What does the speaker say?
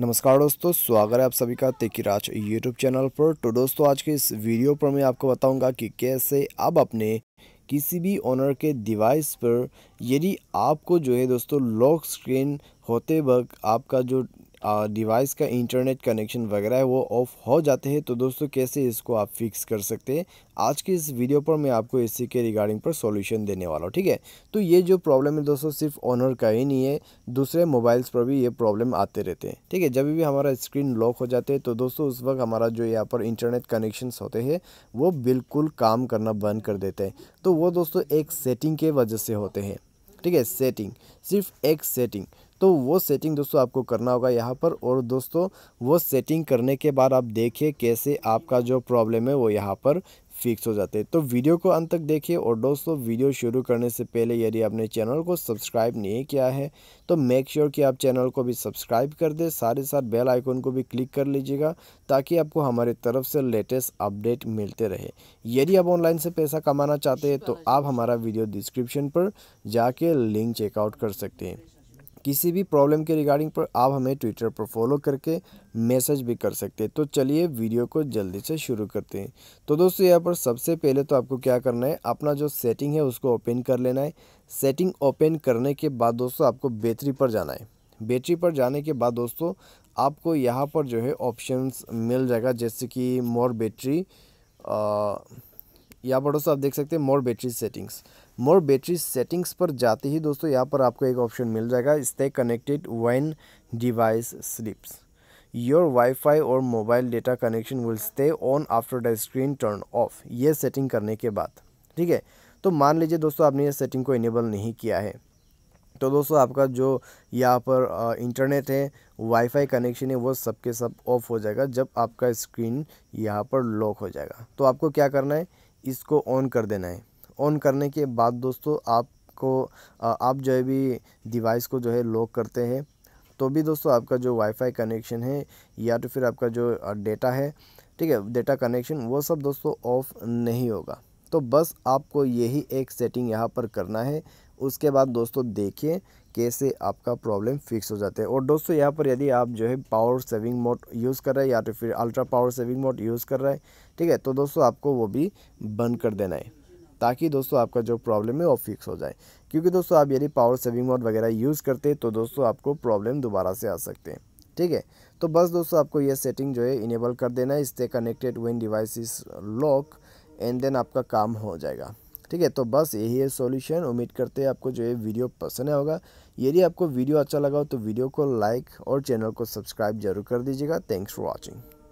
नमस्कार दोस्तों स्वागत है आप सभी का तेकी राज यूट्यूब चैनल पर तो दोस्तों आज के इस वीडियो पर मैं आपको बताऊंगा कि कैसे आप अपने किसी भी ओनर के डिवाइस पर यदि आपको जो है दोस्तों लॉक स्क्रीन होते वक्त आपका जो डिवाइस का इंटरनेट कनेक्शन वगैरह है वो ऑफ़ हो जाते हैं तो दोस्तों कैसे इसको आप फिक्स कर सकते हैं आज की इस वीडियो पर मैं आपको इसी के रिगार्डिंग पर सॉल्यूशन देने वाला हूँ ठीक है तो ये जो प्रॉब्लम है दोस्तों सिर्फ ऑनर का ही नहीं है दूसरे मोबाइल्स पर भी ये प्रॉब्लम आते रहते हैं ठीक है जब भी हमारा स्क्रीन लॉक हो जाते हैं तो दोस्तों उस वक्त हमारा जो यहाँ पर इंटरनेट कनेक्शन होते हैं वो बिल्कुल काम करना बंद कर देते हैं तो वो दोस्तों एक सेटिंग के वजह से होते हैं ठीक है सेटिंग सिर्फ एक सेटिंग तो वो सेटिंग दोस्तों आपको करना होगा यहाँ पर और दोस्तों वो सेटिंग करने के बाद आप देखिए कैसे आपका जो प्रॉब्लम है वो यहाँ पर फिक्स हो जाते हैं तो वीडियो को अंत तक देखिए और दोस्तों वीडियो शुरू करने से पहले यदि आपने चैनल को सब्सक्राइब नहीं किया है तो मेक श्योर sure कि आप चैनल को भी सब्सक्राइब कर दें साथ ही साथ बेल आइकन को भी क्लिक कर लीजिएगा ताकि आपको हमारे तरफ से लेटेस्ट अपडेट मिलते रहे यदि आप ऑनलाइन से पैसा कमाना चाहते हैं तो आप हमारा वीडियो डिस्क्रिप्शन पर जाके लिंक चेकआउट कर सकते हैं किसी भी प्रॉब्लम के रिगार्डिंग पर आप हमें ट्विटर पर फॉलो करके मैसेज भी कर सकते हैं तो चलिए वीडियो को जल्दी से शुरू करते हैं तो दोस्तों यहाँ पर सबसे पहले तो आपको क्या करना है अपना जो सेटिंग है उसको ओपन कर लेना है सेटिंग ओपन करने के बाद दोस्तों आपको बैटरी पर जाना है बैटरी पर जाने के बाद दोस्तों आपको यहाँ पर जो है ऑप्शन मिल जाएगा जैसे कि मोर बैटरी यहाँ पर दोस्तों आप देख सकते हैं more battery settings more battery settings पर जाते ही दोस्तों यहाँ पर आपको एक ऑप्शन मिल जाएगा stay connected when device sleeps your wifi और mobile data connection will stay on after the screen turn off ये सेटिंग करने के बाद ठीक है तो मान लीजिए दोस्तों आपने ये सेटिंग को इनेबल नहीं किया है तो दोस्तों आपका जो यहाँ पर इंटरनेट है वाईफाई कनेक्शन है वो सब के सब ऑफ हो जाएगा जब आपका स्क्रीन यहाँ पर लॉक हो जाएगा तो आपको क्या करना है इसको ऑन कर देना है ऑन करने के बाद दोस्तों आपको आप जो है भी डिवाइस को जो है लॉक करते हैं तो भी दोस्तों आपका जो वाईफाई कनेक्शन है या तो फिर आपका जो डेटा है ठीक है डेटा कनेक्शन वो सब दोस्तों ऑफ नहीं होगा तो बस आपको यही एक सेटिंग यहाँ पर करना है उसके बाद दोस्तों देखिए कैसे आपका प्रॉब्लम फिक्स हो जाता है और दोस्तों यहाँ पर यदि आप जो है पावर सेविंग मोड यूज़ कर रहे हैं या तो फिर ultra power saving mode use कर रहे हैं ठीक है तो दोस्तों आपको वो भी बंद कर देना है ताकि दोस्तों आपका जो प्रॉब्लम है वो फिक्स हो जाए क्योंकि दोस्तों आप यदि पावर सेविंग मोड वगैरह यूज़ करते हैं तो दोस्तों आपको प्रॉब्लम दोबारा से आ सकते हैं ठीक है तो बस दोस्तों आपको ये सेटिंग जो है इनेबल कर देना है इससे connected when devices lock and then आपका काम हो जाएगा ठीक है तो बस यही है सॉल्यूशन उम्मीद करते हैं आपको जो है वीडियो पसंद आया होगा यदि आपको वीडियो अच्छा लगा हो तो वीडियो को लाइक और चैनल को सब्सक्राइब जरूर कर दीजिएगा थैंक्स फॉर वॉचिंग